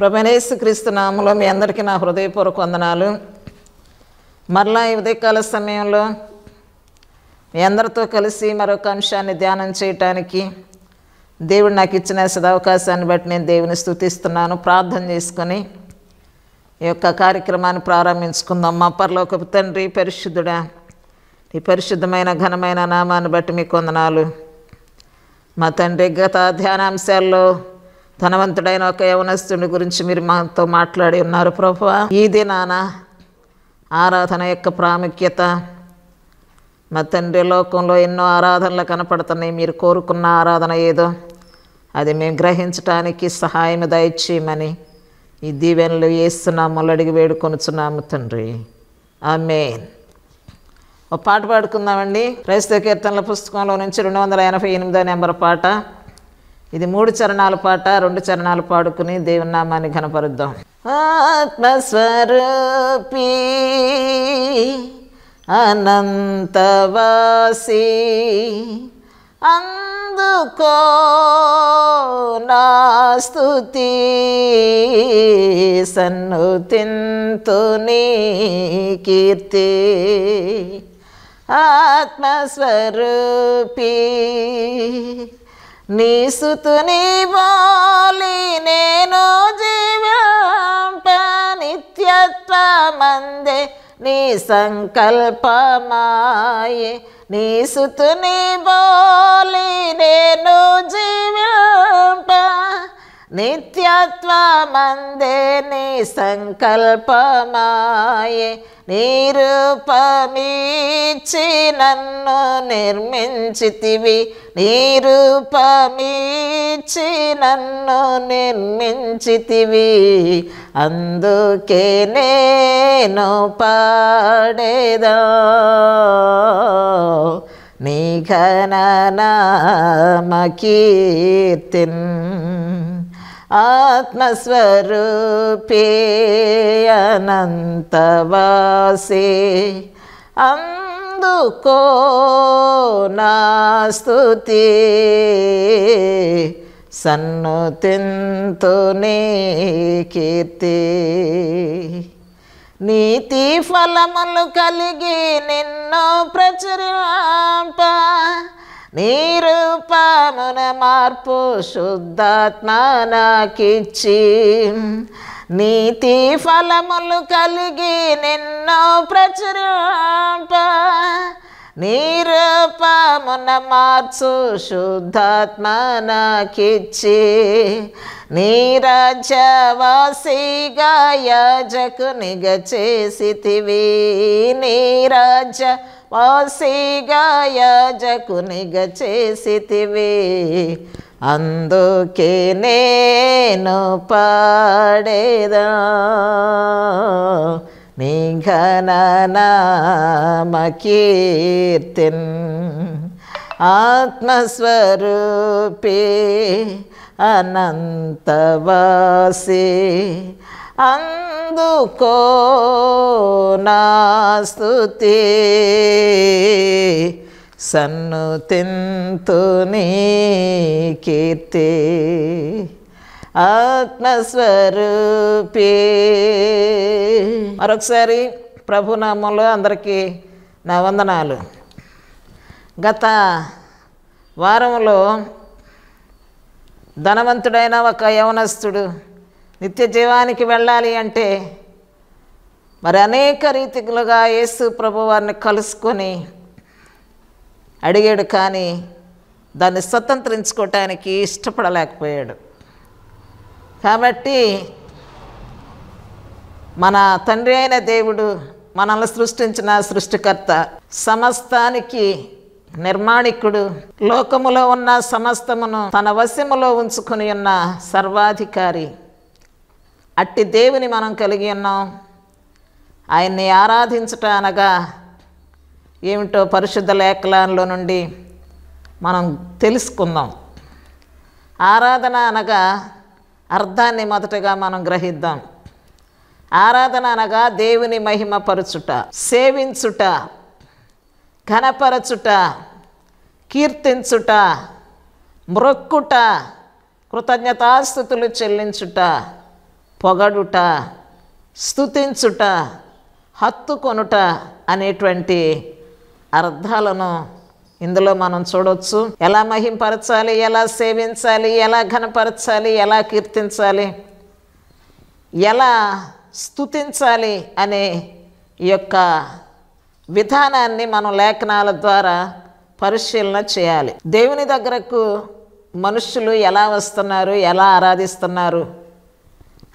ప్రభనేసు క్రీస్తు నామంలో మీ అందరికీ నా హృదయపూర్వక వందనాలు మరలా ఈ ఉదయకాల సమయంలో మీ అందరితో కలిసి మరొక అంశాన్ని ధ్యానం చేయటానికి దేవుడు నాకు ఇచ్చిన సదవకాశాన్ని బట్టి నేను దేవుని స్థుతిస్తున్నాను ప్రార్థన చేసుకొని ఈ యొక్క కార్యక్రమాన్ని ప్రారంభించుకుందాం మా ఒక తండ్రి పరిశుద్ధుడా ఈ పరిశుద్ధమైన ఘనమైన నామాన్ని బట్టి మీకు వందనాలు మా తండ్రి గత ధ్యానాంశాల్లో ధనవంతుడైన ఒక యవనస్తుని గురించి మీరు మాతో మాట్లాడి ఉన్నారు ప్రభు ఈ దినాన ఆరాధన యొక్క ప్రాముఖ్యత మా తండ్రి లోకంలో ఎన్నో ఆరాధనలు కనపడుతున్నాయి మీరు కోరుకున్న ఆరాధన ఏదో అది మేము గ్రహించడానికి సహాయం దయచేయమని ఈ దీవెనలు వేస్తున్నాము అడిగి వేడుకొనుచున్నాము తండ్రి ఆమెన్ ఒక పాట పాడుకుందామండి క్రైస్తవ కీర్తనల పుస్తకంలో నుంచి రెండు వందల ఎనభై ఎనిమిదో నెంబర్ పాట ఇది మూడు చరణాల పాట రెండు చరణాలు పాడుకుని దేవుని నామాన్ని ఘనపరుద్దాం ఆత్మస్వరూపి అనంతవాసి అందుకో సన్ను తింతుని కీర్తి ఆత్మస్వరూపీ నీ సుతుని బోలి నేను జీవంప నిత్యత్వమందే నీ సంకల్పమాయే నీ సుతుని బోలి నేను జీవంప नित्यत्वा मन्दे निसङ्कल्पमाये నీరూపమీచి నన్ను నిర్మించితివి నీరూపమీచి నన్ను నిర్మించితివి అందుకే నేను పాడేదా నీ ఘన నామ కీర్తిన్ ఆత్మస్వరూపేయనంతవాసే అనంతవాసే అందుకో నా సన్ను తింతునే నీతి ఫలములు కలిగి నిన్ను ప్రచురింప నీ మన మార్పు శుద్ధాత్మనాకిచ్చి నీతి ఫలములు కలిగి నిన్నో ప్రచురింప నీరూపమున మార్చు శుద్ధాత్మనాకిచ్చి నీరాజ్యవాసిగా యాజకునిగా చేసితివి నీరాజ్య ವಸಿಗಾಯಜಕುನಿಗಚೇಸಿತಿವಿ అందుకే నేను పాడేదా నీ ఘననామకీర్తిన్ ఆత్మస్వరూపే అనంతవాసి అందుకో నాస్తుతి సన్ను తింతుని కీర్తి ఆత్మస్వరూపే మరొకసారి ప్రభునామంలో అందరికీ నా వందనాలు గత వారంలో ధనవంతుడైన ఒక యవనస్తుడు నిత్య జీవానికి వెళ్ళాలి అంటే మరి అనేక రీతిలుగా యేసు ప్రభు వారిని కలుసుకొని అడిగాడు కానీ దాన్ని స్వతంత్రించుకోవటానికి ఇష్టపడలేకపోయాడు కాబట్టి మన తండ్రి అయిన దేవుడు మనల్ని సృష్టించిన సృష్టికర్త సమస్తానికి నిర్మాణికుడు లోకములో ఉన్న సమస్తమును తన వశములో ఉంచుకుని ఉన్న సర్వాధికారి అట్టి దేవుని మనం కలిగి ఉన్నాం ఆయన్ని ఆరాధించట అనగా ఏమిటో పరిశుద్ధ లేఖలాల్లో నుండి మనం తెలుసుకుందాం ఆరాధన అనగా అర్థాన్ని మొదటగా మనం గ్రహిద్దాం ఆరాధన అనగా దేవుని మహిమపరచుట సేవించుట ఘనపరచుట కీర్తించుట మృక్కుట కృతజ్ఞతాస్థుతులు చెల్లించుట పొగడుట స్థుతించుట హత్తుకొనుట అనేటువంటి అర్థాలను ఇందులో మనం చూడవచ్చు ఎలా మహింపరచాలి ఎలా సేవించాలి ఎలా ఘనపరచాలి ఎలా కీర్తించాలి ఎలా స్థుతించాలి అనే యొక్క విధానాన్ని మనం లేఖనాల ద్వారా పరిశీలన చేయాలి దేవుని దగ్గరకు మనుషులు ఎలా వస్తున్నారు ఎలా ఆరాధిస్తున్నారు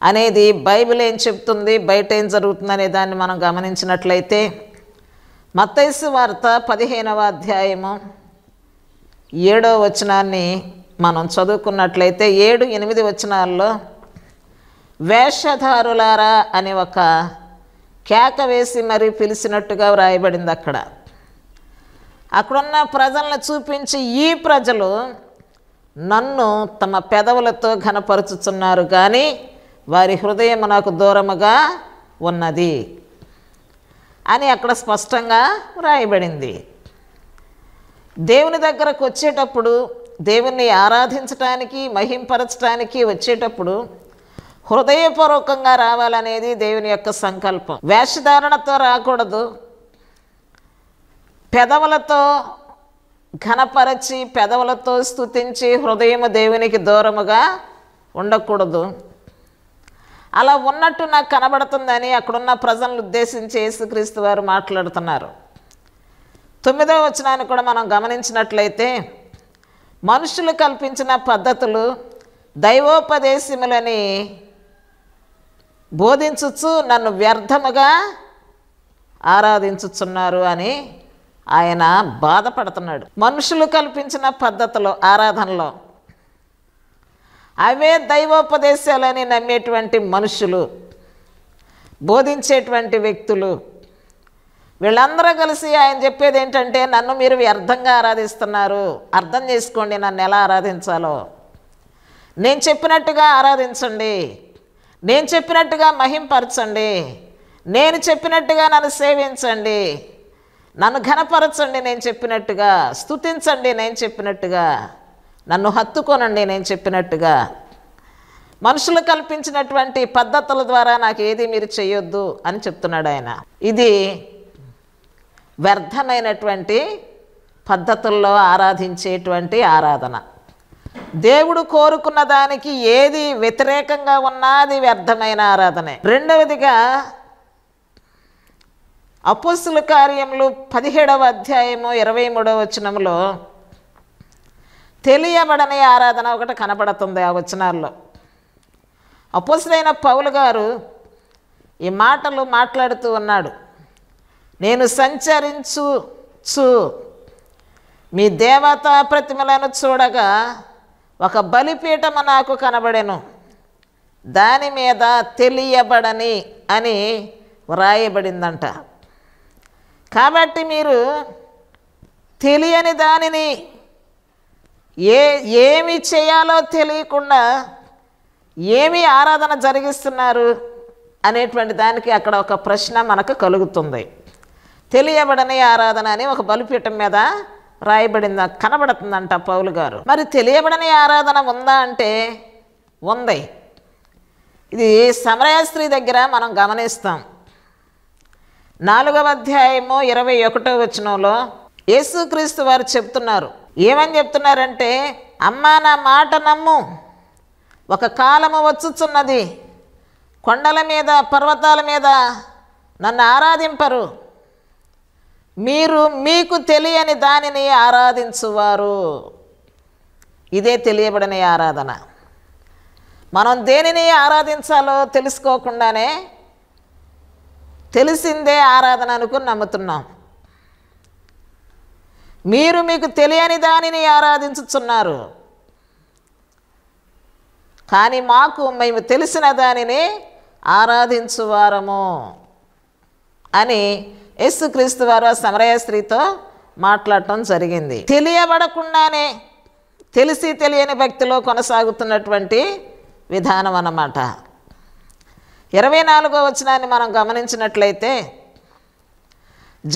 అనేది బైబిల్ ఏం చెప్తుంది బయట ఏం జరుగుతుంది అనే దాన్ని మనం గమనించినట్లయితే మత్తైసు వార్త పదిహేనవ అధ్యాయము ఏడో వచనాన్ని మనం చదువుకున్నట్లయితే ఏడు ఎనిమిది వచనాల్లో వేషధారులారా అని ఒక కేక వేసి మరి పిలిచినట్టుగా వ్రాయబడింది అక్కడ అక్కడున్న ప్రజలను చూపించి ఈ ప్రజలు నన్ను తమ పెదవులతో ఘనపరుచుతున్నారు కానీ వారి హృదయం నాకు దూరముగా ఉన్నది అని అక్కడ స్పష్టంగా వ్రాయబడింది దేవుని దగ్గరకు వచ్చేటప్పుడు దేవుణ్ణి ఆరాధించటానికి మహింపరచటానికి వచ్చేటప్పుడు హృదయపూర్వకంగా రావాలనేది దేవుని యొక్క సంకల్పం వేషధారణతో రాకూడదు పెదవులతో ఘనపరచి పెదవులతో స్థుతించి హృదయము దేవునికి దూరముగా ఉండకూడదు అలా ఉన్నట్టు నాకు కనబడుతుందని అక్కడున్న ప్రజలను ఉద్దేశించి యేసుక్రీస్తు వారు మాట్లాడుతున్నారు తొమ్మిదవ వచనాన్ని కూడా మనం గమనించినట్లయితే మనుషులు కల్పించిన పద్ధతులు దైవోపదేశములని బోధించుచు నన్ను వ్యర్థముగా ఆరాధించుచున్నారు అని ఆయన బాధపడుతున్నాడు మనుషులు కల్పించిన పద్ధతులు ఆరాధనలో అవే దైవోపదేశాలని నమ్మేటువంటి మనుషులు బోధించేటువంటి వ్యక్తులు వీళ్ళందరూ కలిసి ఆయన చెప్పేది ఏంటంటే నన్ను మీరు వ్యర్థంగా ఆరాధిస్తున్నారు అర్థం చేసుకోండి నన్ను ఎలా ఆరాధించాలో నేను చెప్పినట్టుగా ఆరాధించండి నేను చెప్పినట్టుగా మహింపరచండి నేను చెప్పినట్టుగా నన్ను సేవించండి నన్ను ఘనపరచండి నేను చెప్పినట్టుగా స్థుతించండి నేను చెప్పినట్టుగా నన్ను హత్తుకోనండి నేను చెప్పినట్టుగా మనుషులు కల్పించినటువంటి పద్ధతుల ద్వారా నాకు ఏది మీరు చేయొద్దు అని చెప్తున్నాడు ఆయన ఇది వ్యర్థమైనటువంటి పద్ధతుల్లో ఆరాధించేటువంటి ఆరాధన దేవుడు కోరుకున్న దానికి ఏది వ్యతిరేకంగా ఉన్నా అది వ్యర్థమైన ఆరాధనే రెండవదిగా అపుస్తుల కార్యములు పదిహేడవ అధ్యాయము ఇరవై మూడవ వచనంలో తెలియబడని ఆరాధన ఒకటి కనపడుతుంది ఆ వచనాల్లో అపోసులైన పౌలు గారు ఈ మాటలు మాట్లాడుతూ ఉన్నాడు నేను చు మీ దేవతా ప్రతిమలను చూడగా ఒక బలిపీఠము నాకు కనబడెను దాని మీద తెలియబడని అని వ్రాయబడిందంట కాబట్టి మీరు తెలియని దానిని ఏ ఏమి చేయాలో తెలియకుండా ఏమి ఆరాధన జరిగిస్తున్నారు అనేటువంటి దానికి అక్కడ ఒక ప్రశ్న మనకు కలుగుతుంది తెలియబడని ఆరాధన అని ఒక బలిపీఠం మీద రాయబడిందా కనబడుతుందంట పౌలు గారు మరి తెలియబడని ఆరాధన ఉందా అంటే ఉంది ఇది సమరయాస్త్రి దగ్గర మనం గమనిస్తాం నాలుగవ అధ్యాయము ఇరవై ఒకటో వచనంలో యేసుక్రీస్తు వారు చెప్తున్నారు ఏమని చెప్తున్నారంటే అమ్మ నా మాట నమ్ము ఒక కాలము వచ్చుచున్నది కొండల మీద పర్వతాల మీద నన్ను ఆరాధింపరు మీరు మీకు తెలియని దానిని ఆరాధించువారు ఇదే తెలియబడిన ఆరాధన మనం దేనిని ఆరాధించాలో తెలుసుకోకుండానే తెలిసిందే ఆరాధన అనుకుని నమ్ముతున్నాం మీరు మీకు తెలియని దానిని ఆరాధించుచున్నారు కానీ మాకు మేము తెలిసిన దానిని ఆరాధించువారము అని యేసుక్రీస్తు వారు సమరయ స్త్రీతో మాట్లాడటం జరిగింది తెలియబడకుండానే తెలిసి తెలియని భక్తిలో కొనసాగుతున్నటువంటి విధానం అన్నమాట ఇరవై నాలుగో వచనాన్ని మనం గమనించినట్లయితే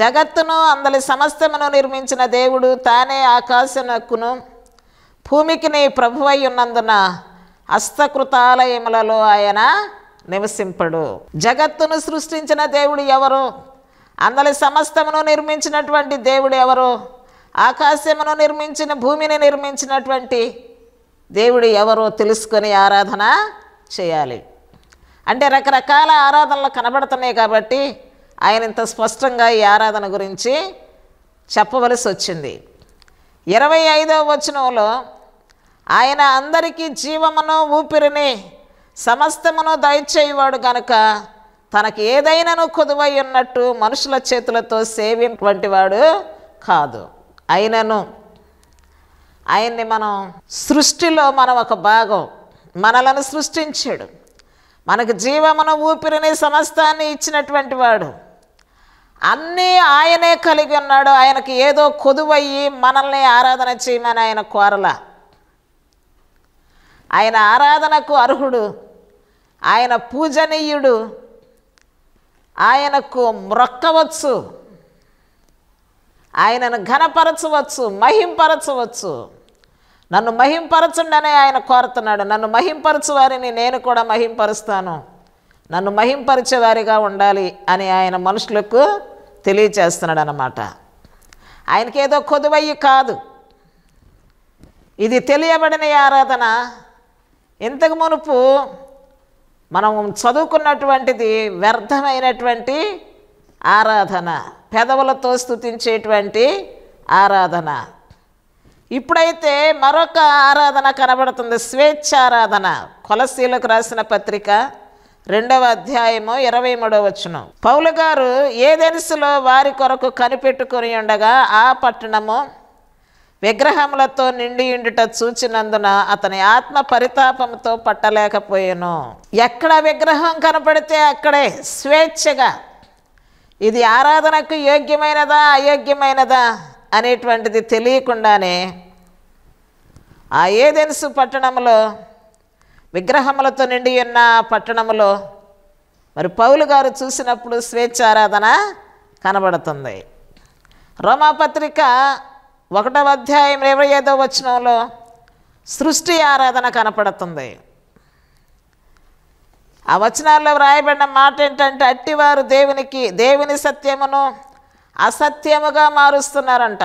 జగత్తును అందలి సమస్తమును నిర్మించిన దేవుడు తానే ఆకాశనక్కును భూమికి నీ ప్రభువై ఉన్నందున హస్తకృతాలయములలో ఆయన నివసింపడు జగత్తును సృష్టించిన దేవుడు ఎవరు అందలి సమస్తమును నిర్మించినటువంటి దేవుడు ఎవరు ఆకాశమును నిర్మించిన భూమిని నిర్మించినటువంటి దేవుడు ఎవరో తెలుసుకొని ఆరాధన చేయాలి అంటే రకరకాల ఆరాధనలు కనబడుతున్నాయి కాబట్టి ఆయన ఇంత స్పష్టంగా ఈ ఆరాధన గురించి చెప్పవలసి వచ్చింది ఇరవై ఐదవ వచనంలో ఆయన అందరికీ జీవమును ఊపిరిని సమస్తమును దయచేయువాడు గనుక తనకి ఏదైనాను కొదువై ఉన్నట్టు మనుషుల చేతులతో సేవినటువంటి వాడు కాదు అయినను ఆయన్ని మనం సృష్టిలో మనం ఒక భాగం మనలను సృష్టించాడు మనకు జీవమును ఊపిరిని సమస్తాన్ని ఇచ్చినటువంటి వాడు అన్నీ ఆయనే కలిగి ఉన్నాడు ఆయనకి ఏదో కొదువయ్యి మనల్ని ఆరాధన చేయమని ఆయన కోరల ఆయన ఆరాధనకు అర్హుడు ఆయన పూజనీయుడు ఆయనకు మ్రొక్కవచ్చు ఆయనను ఘనపరచవచ్చు మహింపరచవచ్చు నన్ను మహింపరచుండనే ఆయన కోరుతున్నాడు నన్ను మహింపరచు వారిని నేను కూడా మహింపరుస్తాను నన్ను మహింపరిచేవారిగా ఉండాలి అని ఆయన మనుషులకు తెలియచేస్తున్నాడు అనమాట ఆయనకేదో కొదువయ్యి కాదు ఇది తెలియబడిన ఆరాధన ఇంతకు మునుపు మనం చదువుకున్నటువంటిది వ్యర్థమైనటువంటి ఆరాధన పెదవులతో స్థుతించేటువంటి ఆరాధన ఇప్పుడైతే మరొక ఆరాధన కనబడుతుంది స్వేచ్ఛారాధన కొలసీలకు రాసిన పత్రిక రెండవ అధ్యాయము ఇరవై మూడవ వచ్చును పౌలుగారు గారు వారి కొరకు కనిపెట్టుకుని ఉండగా ఆ పట్టణము విగ్రహములతో నిండి ఉండుట చూచినందున అతని ఆత్మ పరితాపంతో పట్టలేకపోయాను ఎక్కడ విగ్రహం కనపడితే అక్కడే స్వేచ్ఛగా ఇది ఆరాధనకు యోగ్యమైనదా అయోగ్యమైనదా అనేటువంటిది తెలియకుండానే ఆ ఏదెనుసు పట్టణంలో విగ్రహములతో నిండి ఉన్న పట్టణములో మరి పౌలు గారు చూసినప్పుడు స్వేచ్ఛారాధన కనబడుతుంది రోమాపత్రిక ఒకటవ అధ్యాయం ఇరవై ఐదవ వచనంలో సృష్టి ఆరాధన కనపడుతుంది ఆ వచనాల్లో వ్రాయబడిన మాట ఏంటంటే అట్టివారు దేవునికి దేవుని సత్యమును అసత్యముగా మారుస్తున్నారంట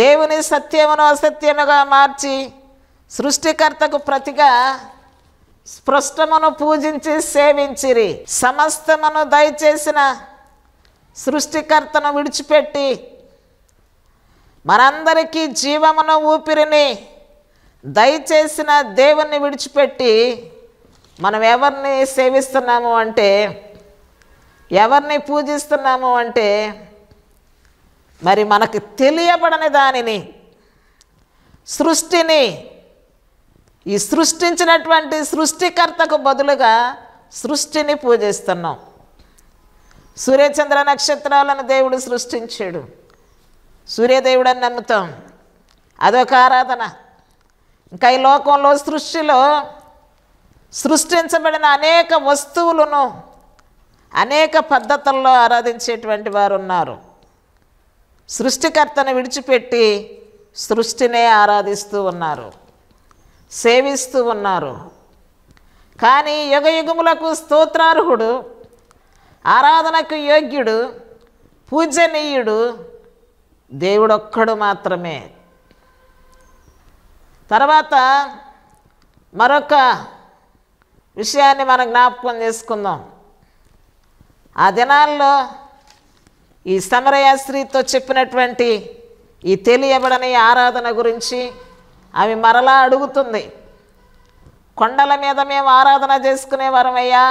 దేవుని సత్యమును అసత్యముగా మార్చి సృష్టికర్తకు ప్రతిగా స్పృష్టమును పూజించి సేవించిరి సమస్తమును దయచేసిన సృష్టికర్తను విడిచిపెట్టి మనందరికీ జీవమును ఊపిరిని దయచేసిన దేవుణ్ణి విడిచిపెట్టి మనం ఎవరిని సేవిస్తున్నాము అంటే ఎవరిని పూజిస్తున్నాము అంటే మరి మనకు తెలియబడని దానిని సృష్టిని ఈ సృష్టించినటువంటి సృష్టికర్తకు బదులుగా సృష్టిని పూజిస్తున్నాం సూర్యచంద్ర నక్షత్రాలను దేవుడు సృష్టించాడు సూర్యదేవుడు అని నమ్ముతాం అదొక ఆరాధన ఇంకా ఈ లోకంలో సృష్టిలో సృష్టించబడిన అనేక వస్తువులను అనేక పద్ధతుల్లో ఆరాధించేటువంటి వారు ఉన్నారు సృష్టికర్తను విడిచిపెట్టి సృష్టినే ఆరాధిస్తూ ఉన్నారు సేవిస్తూ ఉన్నారు కానీ యుగయుగములకు స్తోత్రార్హుడు ఆరాధనకు యోగ్యుడు పూజనీయుడు దేవుడొక్కడు మాత్రమే తర్వాత మరొక విషయాన్ని మనం జ్ఞాపకం చేసుకుందాం ఆ దినాల్లో ఈ సమరయాశ్రీతో చెప్పినటువంటి ఈ తెలియబడని ఆరాధన గురించి అవి మరలా అడుగుతుంది కొండల మీద మేము ఆరాధన చేసుకునేవారమయ్యా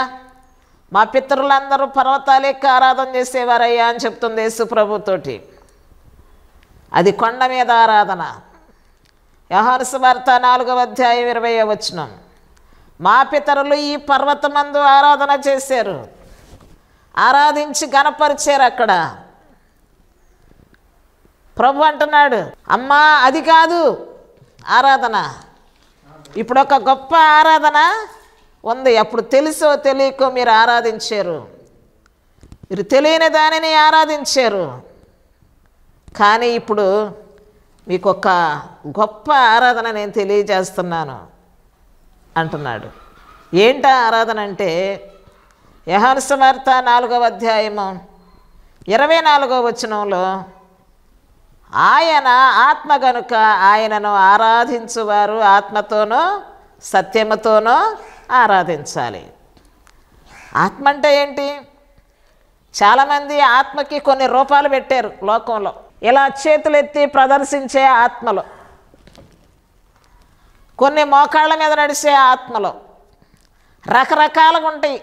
మా పితృలందరూ పర్వతాలు ఎక్కి ఆరాధన చేసేవారయ్యా అని చెప్తుంది యేసుప్రభుతోటి అది కొండ మీద ఆరాధన యహానుసు భర్త నాలుగవ అధ్యాయం ఇరవై వచ్చినం మా పితరులు ఈ పర్వతమందు ఆరాధన చేశారు ఆరాధించి గనపరిచారు అక్కడ ప్రభు అంటున్నాడు అమ్మా అది కాదు ఆరాధన ఇప్పుడు ఒక గొప్ప ఆరాధన ఉంది అప్పుడు తెలుసో తెలియకో మీరు ఆరాధించారు మీరు తెలియని దానిని ఆరాధించారు కానీ ఇప్పుడు మీకు ఒక గొప్ప ఆరాధన నేను తెలియజేస్తున్నాను అంటున్నాడు ఏంటా ఆరాధన అంటే యహానుసవార్త నాలుగవ అధ్యాయము ఇరవై నాలుగవ వచనంలో ఆయన ఆత్మ గనుక ఆయనను ఆరాధించువారు ఆత్మతోనో సత్యముతోనో ఆరాధించాలి ఆత్మ అంటే ఏంటి చాలామంది ఆత్మకి కొన్ని రూపాలు పెట్టారు లోకంలో ఇలా చేతులెత్తి ప్రదర్శించే ఆత్మలు కొన్ని మోకాళ్ళ మీద నడిచే ఆత్మలు రకరకాలుగా ఉంటాయి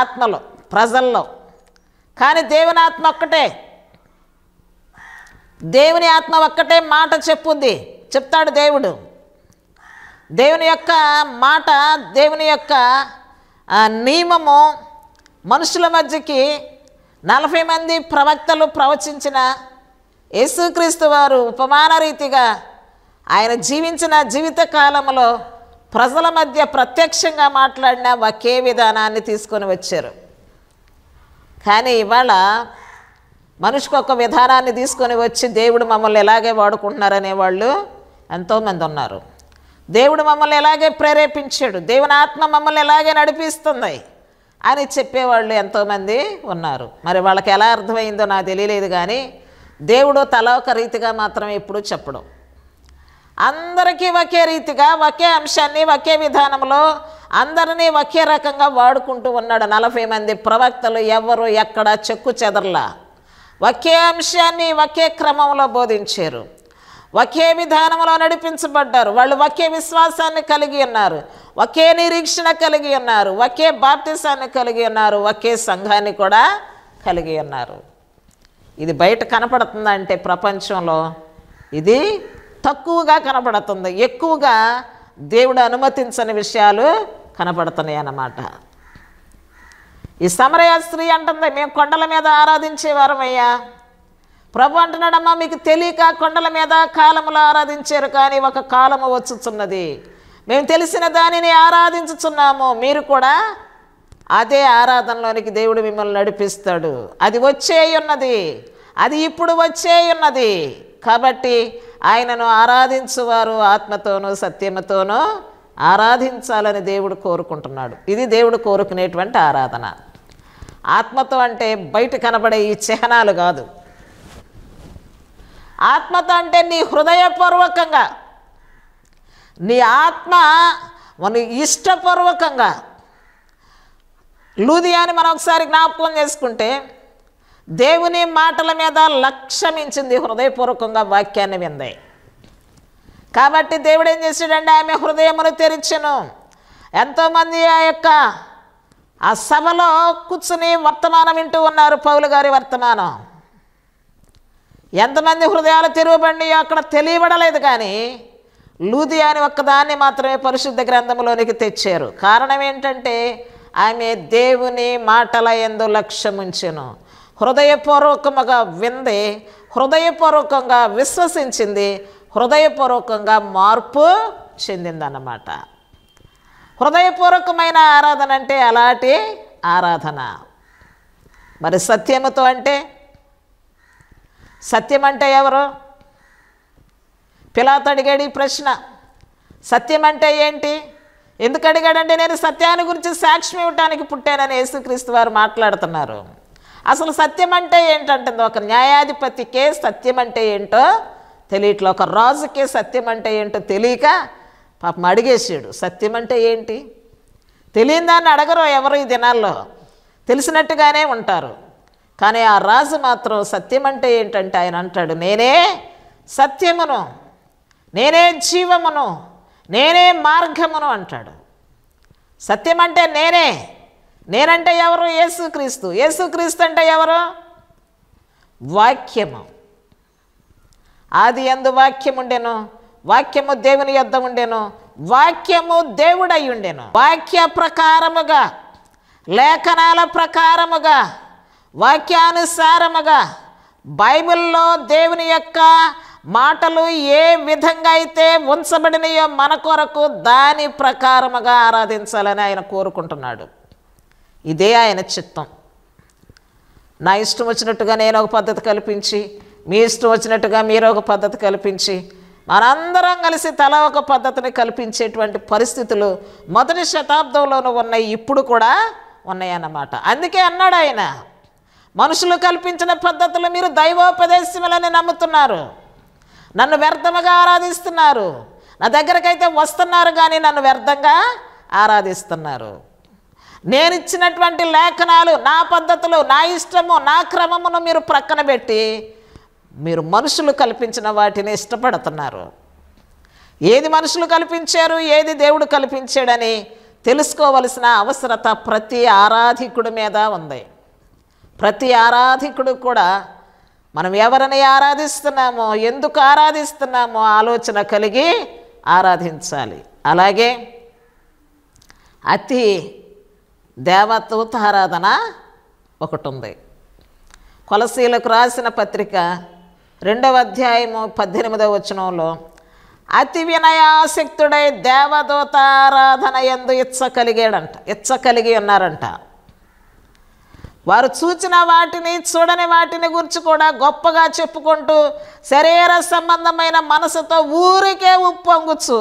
ఆత్మలు ప్రజల్లో కానీ దేవుని ఆత్మ ఒక్కటే దేవుని ఆత్మ ఒక్కటే మాట చెప్పుంది చెప్తాడు దేవుడు దేవుని యొక్క మాట దేవుని యొక్క నియమము మనుషుల మధ్యకి నలభై మంది ప్రవక్తలు ప్రవచించిన యేసుక్రీస్తు వారు ఉపమాన రీతిగా ఆయన జీవించిన జీవిత కాలంలో ప్రజల మధ్య ప్రత్యక్షంగా మాట్లాడిన ఒకే విధానాన్ని తీసుకొని వచ్చారు కానీ ఇవాళ మనిషికి ఒక విధానాన్ని తీసుకొని వచ్చి దేవుడు మమ్మల్ని ఎలాగే వాడుకుంటున్నారనే వాళ్ళు ఎంతోమంది ఉన్నారు దేవుడు మమ్మల్ని ఎలాగే ప్రేరేపించాడు దేవుని ఆత్మ మమ్మల్ని ఎలాగే నడిపిస్తుంది అని చెప్పేవాళ్ళు ఎంతోమంది ఉన్నారు మరి వాళ్ళకి ఎలా అర్థమైందో నాకు తెలియలేదు కానీ దేవుడు తల ఒక రీతిగా మాత్రం ఎప్పుడు చెప్పడం అందరికీ ఒకే రీతిగా ఒకే అంశాన్ని ఒకే విధానంలో అందరినీ ఒకే రకంగా వాడుకుంటూ ఉన్నాడు నలభై మంది ప్రవక్తలు ఎవరు ఎక్కడ చెక్కు చెదర్లా ఒకే అంశాన్ని ఒకే క్రమంలో బోధించారు ఒకే విధానంలో నడిపించబడ్డారు వాళ్ళు ఒకే విశ్వాసాన్ని కలిగి ఉన్నారు ఒకే నిరీక్షణ కలిగి ఉన్నారు ఒకే బాప్తిసాన్ని కలిగి ఉన్నారు ఒకే సంఘాన్ని కూడా కలిగి ఉన్నారు ఇది బయట కనపడుతుందంటే ప్రపంచంలో ఇది తక్కువగా కనపడుతుంది ఎక్కువగా దేవుడు అనుమతించని విషయాలు కనపడుతున్నాయి అన్నమాట ఈ సమరయ స్త్రీ అంటుంది మేము కొండల మీద ఆరాధించేవారమయ్యా ప్రభు అంటున్నాడమ్మా మీకు తెలియక కొండల మీద కాలములు ఆరాధించారు కానీ ఒక కాలము వచ్చుచున్నది మేము తెలిసిన దానిని ఆరాధించుచున్నాము మీరు కూడా అదే ఆరాధనలోనికి దేవుడు మిమ్మల్ని నడిపిస్తాడు అది వచ్చే ఉన్నది అది ఇప్పుడు వచ్చే ఉన్నది కాబట్టి ఆయనను ఆరాధించువారు ఆత్మతోనూ సత్యముతోనూ ఆరాధించాలని దేవుడు కోరుకుంటున్నాడు ఇది దేవుడు కోరుకునేటువంటి ఆరాధన ఆత్మతో అంటే బయట కనబడే ఈ చిహ్నాలు కాదు ఆత్మత అంటే నీ హృదయపూర్వకంగా నీ ఆత్మ మన ఇష్టపూర్వకంగా లూదియాని మనం ఒకసారి జ్ఞాపకం చేసుకుంటే దేవుని మాటల మీద లక్ష్యమించింది హృదయపూర్వకంగా వాక్యాన్ని విందే కాబట్టి దేవుడు ఏం చేశాడండి ఆమె హృదయమును తెరిచను ఎంతోమంది ఆ యొక్క ఆ సభలో కూర్చుని వర్తమానం వింటూ ఉన్నారు పౌలు గారి వర్తమానం ఎంతమంది హృదయాలు తెరవబండి అక్కడ తెలియబడలేదు కానీ లూది అని ఒక్కదాన్ని మాత్రమే పరిశుద్ధ గ్రంథంలోనికి తెచ్చారు కారణం ఏంటంటే ఆమె దేవుని మాటల ఎందు లక్ష్యముంచెను హృదయపూర్వకముగా వింది హృదయపూర్వకంగా విశ్వసించింది హృదయపూర్వకంగా మార్పు చెందిందన్నమాట హృదయపూర్వకమైన ఆరాధన అంటే అలాంటి ఆరాధన మరి సత్యముతో అంటే సత్యం అంటే ఎవరు పిలాత్ అడిగాడు ఈ ప్రశ్న సత్యం అంటే ఏంటి ఎందుకు అడిగాడంటే నేను సత్యాన్ని గురించి సాక్ష్యం ఇవ్వటానికి పుట్టానని యేసుక్రీస్తు వారు మాట్లాడుతున్నారు అసలు సత్యం అంటే ఏంటంటుంది ఒక న్యాయాధిపతికే సత్యం అంటే ఏంటో తెలియట్లో ఒక రాజుకే సత్యం అంటే ఏంటో తెలియక పాపం అడిగేసాడు సత్యం అంటే ఏంటి తెలియని దాన్ని అడగరు ఎవరు ఈ దినాల్లో తెలిసినట్టుగానే ఉంటారు కానీ ఆ రాజు మాత్రం సత్యం అంటే ఏంటంటే ఆయన అంటాడు నేనే సత్యమును నేనే జీవమును నేనే మార్గమును అంటాడు సత్యం అంటే నేనే నేనంటే ఎవరు యేసుక్రీస్తు యేసుక్రీస్తు అంటే ఎవరు వాక్యము ఆది ఎందు వాక్యం ఉండేను వాక్యము దేవుని యొద్ద ఉండేను వాక్యము దేవుడై ఉండెను వాక్య ప్రకారముగా లేఖనాల ప్రకారముగా వాక్యానుసారముగా బైబిల్లో దేవుని యొక్క మాటలు ఏ విధంగా అయితే ఉంచబడినయో మన కొరకు దాని ప్రకారముగా ఆరాధించాలని ఆయన కోరుకుంటున్నాడు ఇదే ఆయన చిత్తం నా ఇష్టం వచ్చినట్టుగా నేను ఒక పద్ధతి కల్పించి మీ ఇష్టం వచ్చినట్టుగా మీరు ఒక పద్ధతి కల్పించి మనందరం కలిసి తల ఒక పద్ధతిని కల్పించేటువంటి పరిస్థితులు మొదటి శతాబ్దంలోనూ ఉన్నాయి ఇప్పుడు కూడా ఉన్నాయన్నమాట అందుకే అన్నాడు ఆయన మనుషులు కల్పించిన పద్ధతులు మీరు దైవోపదేశములని నమ్ముతున్నారు నన్ను వ్యర్థముగా ఆరాధిస్తున్నారు నా దగ్గరకైతే వస్తున్నారు కానీ నన్ను వ్యర్థంగా ఆరాధిస్తున్నారు నేను ఇచ్చినటువంటి లేఖనాలు నా పద్ధతులు నా ఇష్టము నా క్రమమును మీరు ప్రక్కన పెట్టి మీరు మనుషులు కల్పించిన వాటిని ఇష్టపడుతున్నారు ఏది మనుషులు కల్పించారు ఏది దేవుడు కల్పించాడని తెలుసుకోవలసిన అవసరత ప్రతి ఆరాధికుడి మీద ఉంది ప్రతి ఆరాధికుడు కూడా మనం ఎవరిని ఆరాధిస్తున్నామో ఎందుకు ఆరాధిస్తున్నామో ఆలోచన కలిగి ఆరాధించాలి అలాగే అతి దేవదూత ఆరాధన ఒకటి ఉంది కొలసీలకు రాసిన పత్రిక రెండవ అధ్యాయము పద్దెనిమిదవ వచనంలో అతి వినయాసక్తుడై దేవదూతారాధన ఎందు ఇచ్చ కలిగాడంట ఇచ్చ కలిగి ఉన్నారంట వారు చూచిన వాటిని చూడని వాటిని గురించి కూడా గొప్పగా చెప్పుకుంటూ శరీర సంబంధమైన మనసుతో ఊరికే ఉప్పొంగుచు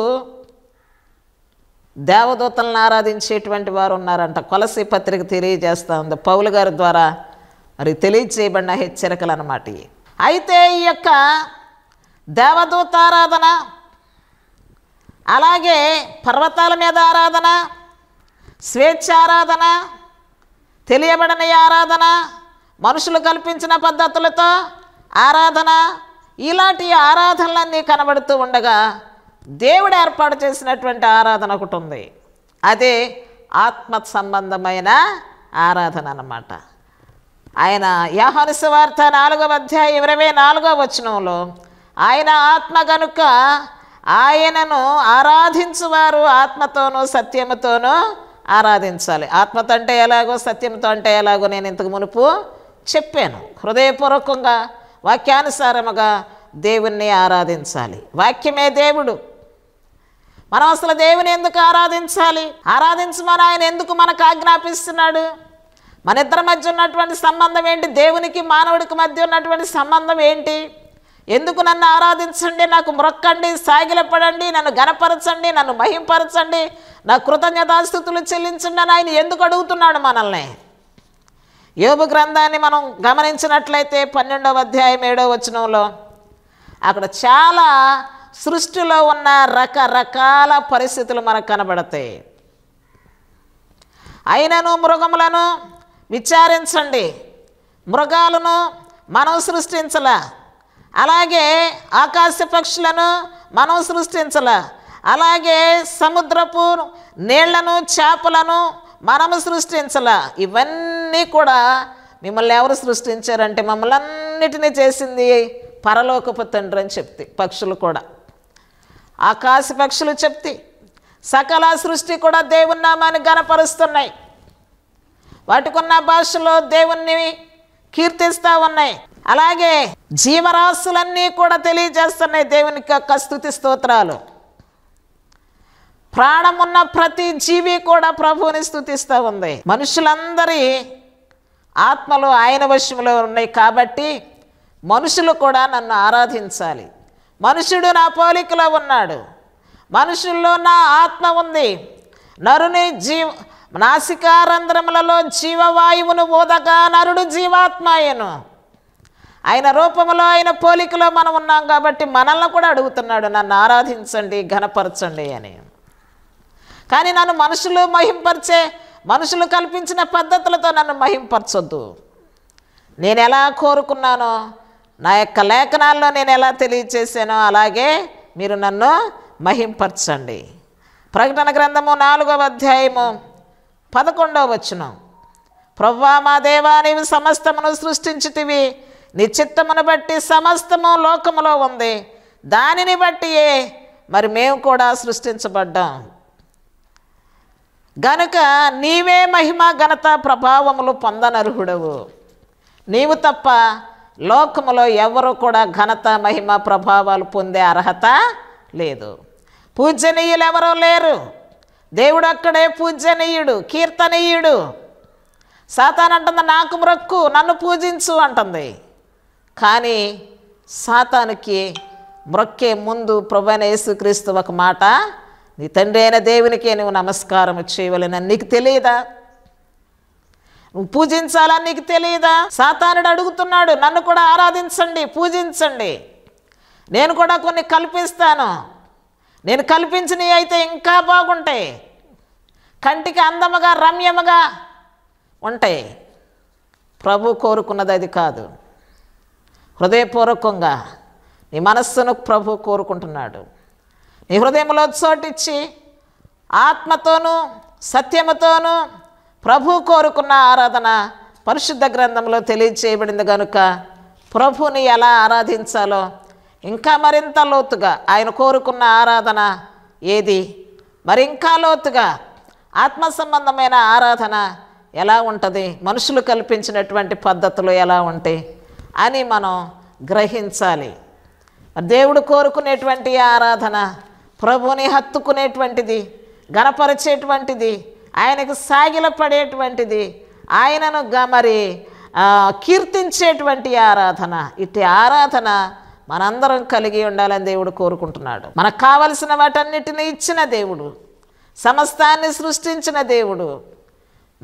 దేవదూతలను ఆరాధించేటువంటి వారు ఉన్నారంట కొలసి పత్రిక తెలియజేస్తూ ఉంది పౌలు గారి ద్వారా మరి తెలియజేయబడిన హెచ్చరికలు అన్నమాట ఇవి అయితే ఈ యొక్క దేవదూత ఆరాధన అలాగే పర్వతాల మీద ఆరాధన స్వేచ్ఛ ఆరాధన తెలియబడని ఆరాధన మనుషులు కల్పించిన పద్ధతులతో ఆరాధన ఇలాంటి ఆరాధనలన్నీ కనబడుతూ ఉండగా దేవుడు ఏర్పాటు చేసినటువంటి ఆరాధన ఒకటి ఉంది అదే ఆత్మ సంబంధమైన ఆరాధన అన్నమాట ఆయన వార్త నాలుగవ అధ్యాయం ఇరవై నాలుగవ వచనంలో ఆయన ఆత్మ గనుక ఆయనను ఆరాధించువారు ఆత్మతోనూ సత్యముతోనూ ఆరాధించాలి ఆత్మతో అంటే ఎలాగో సత్యంతో అంటే ఎలాగో నేను ఇంతకు మునుపు చెప్పాను హృదయపూర్వకంగా వాక్యానుసారముగా దేవుణ్ణి ఆరాధించాలి వాక్యమే దేవుడు మనం అసలు దేవుని ఎందుకు ఆరాధించాలి ఆరాధించమని ఆయన ఎందుకు మనకు ఆజ్ఞాపిస్తున్నాడు మన ఇద్దరి మధ్య ఉన్నటువంటి సంబంధం ఏంటి దేవునికి మానవుడికి మధ్య ఉన్నటువంటి సంబంధం ఏంటి ఎందుకు నన్ను ఆరాధించండి నాకు మ్రొక్కండి సాగిలపడండి నన్ను గనపరచండి నన్ను మహింపరచండి నా కృతజ్ఞతాస్థుతులు చెల్లించండి అని ఆయన ఎందుకు అడుగుతున్నాడు మనల్ని యోగు గ్రంథాన్ని మనం గమనించినట్లయితే పన్నెండవ అధ్యాయం ఏడవ వచనంలో అక్కడ చాలా సృష్టిలో ఉన్న రకరకాల పరిస్థితులు మనకు కనబడతాయి అయినను మృగములను విచారించండి మృగాలను మనం సృష్టించలా అలాగే ఆకాశ పక్షులను మనం సృష్టించలా అలాగే సముద్రపు నీళ్లను చేపలను మనము సృష్టించలా ఇవన్నీ కూడా మిమ్మల్ని ఎవరు సృష్టించారంటే మమ్మల్ని అన్నిటినీ చేసింది పరలోకపు తండ్రి అని చెప్తే పక్షులు కూడా ఆకాశ పక్షులు చెప్తే సకల సృష్టి కూడా దేవున్నామాన్ని గనపరుస్తున్నాయి వాటికున్న భాషలో దేవుణ్ణి కీర్తిస్తూ ఉన్నాయి అలాగే జీవరాశులన్నీ కూడా తెలియజేస్తున్నాయి దేవుని యొక్క స్థుతి స్తోత్రాలు ప్రాణమున్న ప్రతి జీవి కూడా ప్రభువుని స్థుతిస్తూ ఉంది మనుషులందరి ఆత్మలు ఆయన వశంలో ఉన్నాయి కాబట్టి మనుషులు కూడా నన్ను ఆరాధించాలి మనుషుడు నా పోలికలో ఉన్నాడు మనుషుల్లో నా ఆత్మ ఉంది నరుని జీవ నాసికారంధ్రములలో జీవవాయువును ఓదగా నరుడు జీవాత్మాయను ఆయన రూపంలో ఆయన పోలికలో మనం ఉన్నాం కాబట్టి మనల్ని కూడా అడుగుతున్నాడు నన్ను ఆరాధించండి ఘనపరచండి అని కానీ నన్ను మనుషులు మహింపరిచే మనుషులు కల్పించిన పద్ధతులతో నన్ను మహింపరచొద్దు నేను ఎలా కోరుకున్నానో నా యొక్క లేఖనాల్లో నేను ఎలా తెలియచేసానో అలాగే మీరు నన్ను మహింపరచండి ప్రకటన గ్రంథము నాలుగవ అధ్యాయము పదకొండవ వచనం ప్రవ్వా మా దేవా నీవు సమస్తమును సృష్టించితివి నిశ్చిత్తమును బట్టి సమస్తము లోకములో ఉంది దానిని బట్టియే మరి మేము కూడా సృష్టించబడ్డాం గనుక నీవే మహిమ ఘనత ప్రభావములు పొందనర్హుడవు నీవు తప్ప లోకములో ఎవరు కూడా ఘనత మహిమ ప్రభావాలు పొందే అర్హత లేదు పూజనీయులు ఎవరూ లేరు దేవుడు అక్కడే పూజనీయుడు కీర్తనీయుడు సాతాన్ అంటుంది నాకు మ్రక్కు నన్ను పూజించు అంటుంది కానీ సాతానికి మ్రొక్కే ముందు ప్రభైన యేసుక్రీస్తు ఒక మాట నీ తండ్రి అయిన దేవునికే నువ్వు నమస్కారం చేయవలన నీకు తెలియదా నువ్వు పూజించాలా నీకు తెలియదా సాతానుడు అడుగుతున్నాడు నన్ను కూడా ఆరాధించండి పూజించండి నేను కూడా కొన్ని కల్పిస్తాను నేను కల్పించినవి అయితే ఇంకా బాగుంటాయి కంటికి అందముగా రమ్యముగా ఉంటాయి ప్రభు కోరుకున్నది అది కాదు హృదయపూర్వకంగా నీ మనస్సును ప్రభు కోరుకుంటున్నాడు నీ హృదయంలో చోటిచ్చి ఆత్మతోనూ సత్యముతోనూ ప్రభు కోరుకున్న ఆరాధన పరిశుద్ధ గ్రంథంలో తెలియచేయబడింది కనుక ప్రభుని ఎలా ఆరాధించాలో ఇంకా మరింత లోతుగా ఆయన కోరుకున్న ఆరాధన ఏది మరింకా లోతుగా ఆత్మ సంబంధమైన ఆరాధన ఎలా ఉంటుంది మనుషులు కల్పించినటువంటి పద్ధతులు ఎలా ఉంటాయి అని మనం గ్రహించాలి దేవుడు కోరుకునేటువంటి ఆరాధన ప్రభుని హత్తుకునేటువంటిది గనపరిచేటువంటిది ఆయనకు సాగిలపడేటువంటిది ఆయనను మరి కీర్తించేటువంటి ఆరాధన ఇట్టి ఆరాధన మనందరం కలిగి ఉండాలని దేవుడు కోరుకుంటున్నాడు మనకు కావలసిన వాటన్నిటిని ఇచ్చిన దేవుడు సమస్తాన్ని సృష్టించిన దేవుడు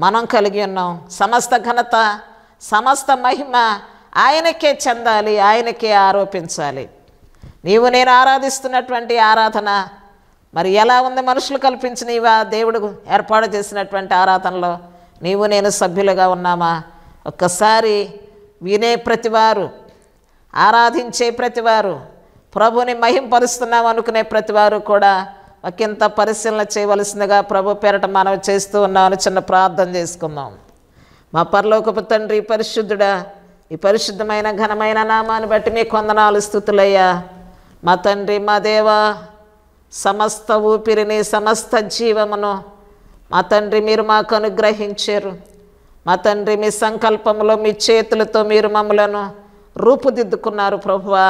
మనం కలిగి ఉన్నాం సమస్త ఘనత సమస్త మహిమ ఆయనకే చెందాలి ఆయనకే ఆరోపించాలి నీవు నేను ఆరాధిస్తున్నటువంటి ఆరాధన మరి ఎలా ఉంది మనుషులు కల్పించిన ఇవా దేవుడు ఏర్పాటు చేసినటువంటి ఆరాధనలో నీవు నేను సభ్యులుగా ఉన్నామా ఒక్కసారి వినే ప్రతివారు ఆరాధించే ప్రతివారు ప్రభుని మహింపరుస్తున్నాం అనుకునే ప్రతివారు కూడా ఒకంత పరిశీలన చేయవలసిందిగా ప్రభు పేరట మనం చేస్తూ ఉన్నామని చిన్న ప్రార్థన చేసుకుందాం మా పరలోకపు తండ్రి పరిశుద్ధుడా ఈ పరిశుద్ధమైన ఘనమైన నామాన్ని బట్టి మీ కొందనాలు స్థుతులయ్యా మా తండ్రి మా దేవ సమస్త ఊపిరిని సమస్త జీవమును మా తండ్రి మీరు మాకు అనుగ్రహించారు మా తండ్రి మీ సంకల్పంలో మీ చేతులతో మీరు మమ్మలను రూపుదిద్దుకున్నారు ప్రభువా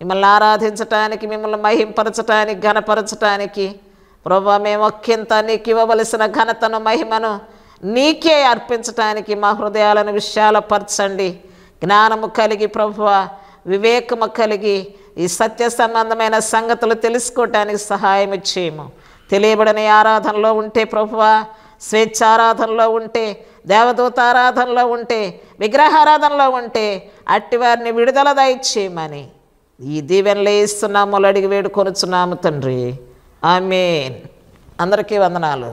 మిమ్మల్ని ఆరాధించటానికి మిమ్మల్ని మహింపరచటానికి ఘనపరచటానికి ప్రభు మేము ఒక్కింత నీకు ఇవ్వవలసిన ఘనతను మహిమను నీకే అర్పించటానికి మా హృదయాలను విశాలపరచండి జ్ఞానము కలిగి ప్రభు వివేకము కలిగి ఈ సత్య సంబంధమైన సంగతులు తెలుసుకోవటానికి సహాయం ఇచ్చేయము తెలియబడని ఆరాధనలో ఉంటే స్వేచ్ఛ స్వేచ్ఛారాధనలో ఉంటే దేవదూత ఆరాధనలో ఉంటే విగ్రహారాధనలో ఉంటే అట్టి వారిని విడుదల దయచేయమని ఈ దీవెనలే ఇస్తున్నాము అడిగి వేడుకొనుచున్నాము తండ్రి ఆమె అందరికీ వందనాలు